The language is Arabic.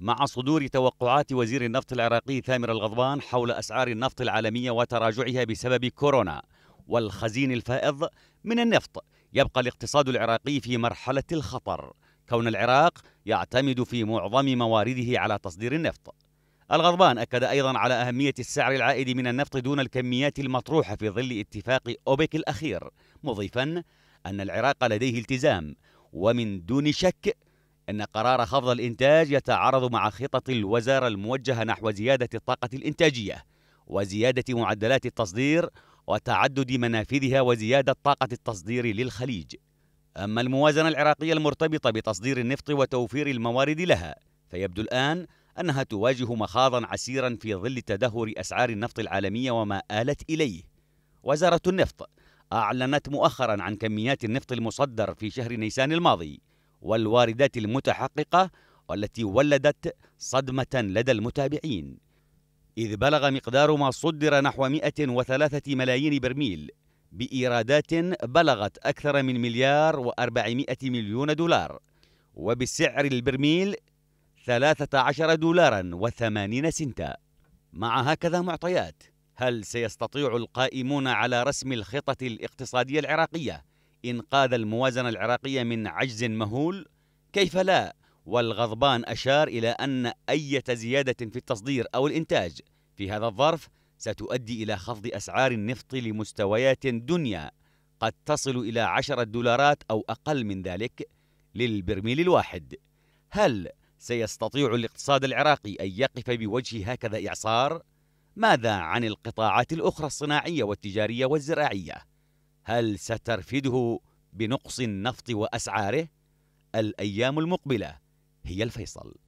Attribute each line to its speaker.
Speaker 1: مع صدور توقعات وزير النفط العراقي ثامر الغضبان حول أسعار النفط العالمية وتراجعها بسبب كورونا والخزين الفائض من النفط يبقى الاقتصاد العراقي في مرحلة الخطر كون العراق يعتمد في معظم موارده على تصدير النفط الغضبان أكد أيضا على أهمية السعر العائد من النفط دون الكميات المطروحة في ظل اتفاق أوبك الأخير مضيفا أن العراق لديه التزام ومن دون شك أن قرار خفض الإنتاج يتعارض مع خطط الوزارة الموجهة نحو زيادة الطاقة الإنتاجية وزيادة معدلات التصدير وتعدد منافذها وزيادة طاقة التصدير للخليج أما الموازنة العراقية المرتبطة بتصدير النفط وتوفير الموارد لها فيبدو الآن أنها تواجه مخاضا عسيرا في ظل تدهور أسعار النفط العالمية وما آلت إليه وزارة النفط أعلنت مؤخرا عن كميات النفط المصدر في شهر نيسان الماضي والواردات المتحققة والتي ولدت صدمة لدى المتابعين إذ بلغ مقدار ما صدر نحو 103 ملايين برميل بإيرادات بلغت أكثر من مليار و400 مليون دولار وبسعر البرميل 13 دولارا و80 سنتا مع هكذا معطيات هل سيستطيع القائمون على رسم الخطط الاقتصادية العراقية إنقاذ الموازنة العراقية من عجز مهول كيف لا والغضبان أشار إلى أن أي زيادة في التصدير أو الإنتاج في هذا الظرف ستؤدي إلى خفض أسعار النفط لمستويات دنيا قد تصل إلى عشرة دولارات أو أقل من ذلك للبرميل الواحد هل سيستطيع الاقتصاد العراقي أن يقف بوجه هكذا إعصار؟ ماذا عن القطاعات الأخرى الصناعية والتجارية والزراعية؟ هل سترفده بنقص النفط واسعاره الايام المقبله هي الفيصل